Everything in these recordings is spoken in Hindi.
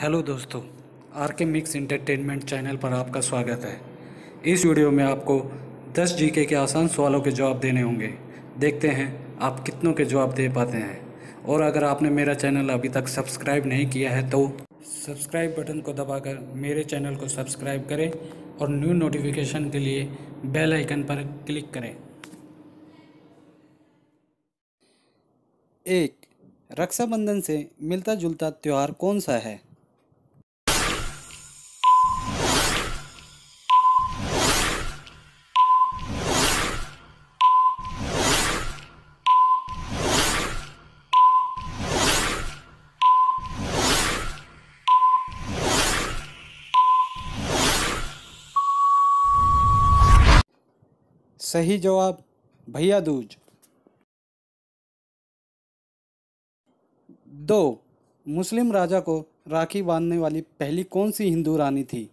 हेलो दोस्तों आर के मिक्स इंटरटेनमेंट चैनल पर आपका स्वागत है इस वीडियो में आपको 10 जीके के आसान सवालों के जवाब देने होंगे देखते हैं आप कितनों के जवाब दे पाते हैं और अगर आपने मेरा चैनल अभी तक सब्सक्राइब नहीं किया है तो सब्सक्राइब बटन को दबाकर मेरे चैनल को सब्सक्राइब करें और न्यू नोटिफिकेशन के लिए बेल आइकन पर क्लिक करें एक रक्षाबंधन से मिलता जुलता त्यौहार कौन सा है सही जवाब भैया दूज दो मुस्लिम राजा को राखी बांधने वाली पहली कौन सी हिंदू रानी थी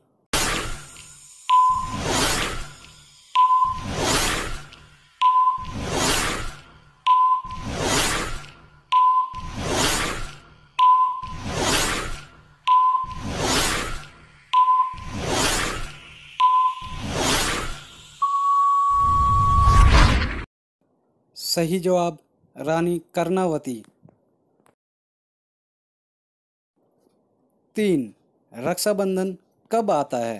सही जवाब रानी कर्णावती तीन रक्षाबंधन कब आता है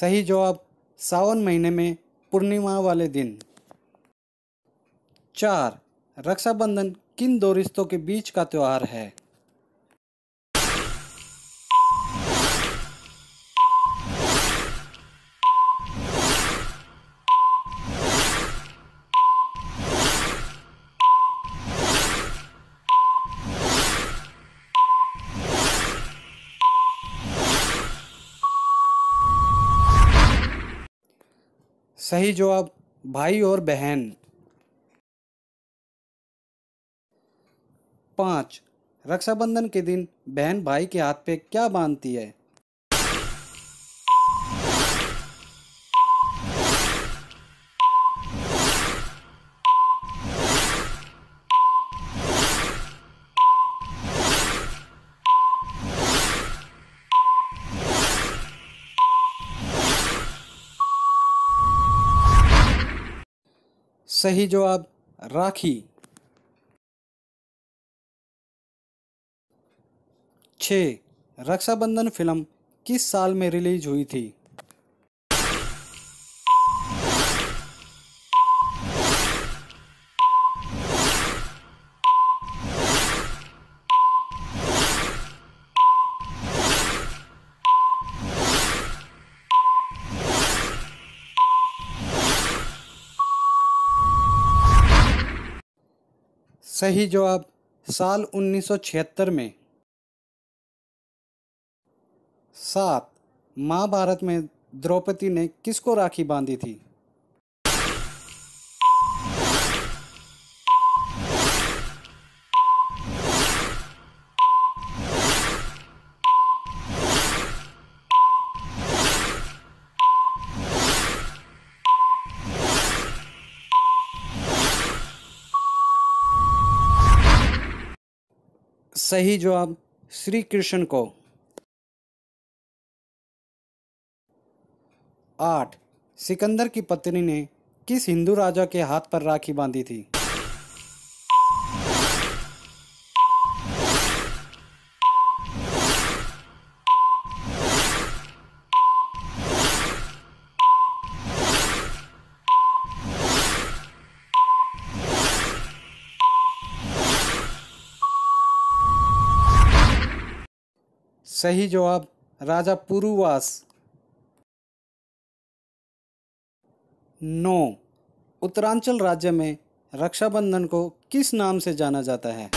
सही जवाब सावन महीने में पूर्णिमा वाले दिन चार रक्षाबंधन किन दो रिश्तों के बीच का त्यौहार है सही जवाब भाई और बहन पाँच रक्षाबंधन के दिन बहन भाई के हाथ पे क्या बांधती है सही जवाब राखी छ रक्षाबंधन फिल्म किस साल में रिलीज हुई थी सही जवाब साल 1976 में सात महाभारत में द्रौपदी ने किसको राखी बांधी थी सही जवाब श्री कृष्ण को आठ सिकंदर की पत्नी ने किस हिंदू राजा के हाथ पर राखी बांधी थी सही जवाब राजा पुरुवास नौ उत्तरांचल राज्य में रक्षाबंधन को किस नाम से जाना जाता है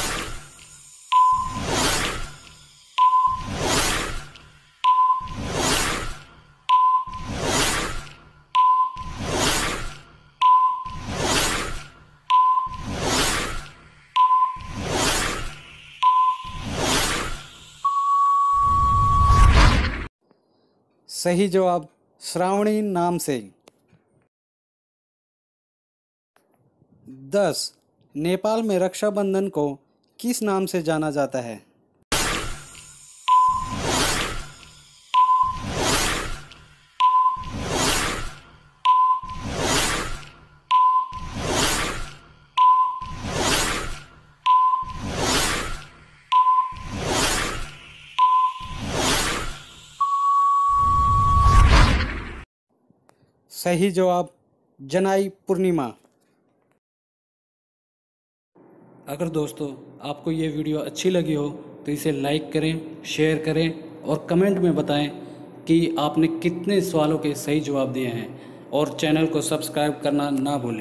सही जवाब श्रावणी नाम से दस नेपाल में रक्षाबंधन को किस नाम से जाना जाता है सही जवाब जनाई पूर्णिमा अगर दोस्तों आपको ये वीडियो अच्छी लगी हो तो इसे लाइक करें शेयर करें और कमेंट में बताएं कि आपने कितने सवालों के सही जवाब दिए हैं और चैनल को सब्सक्राइब करना ना भूलें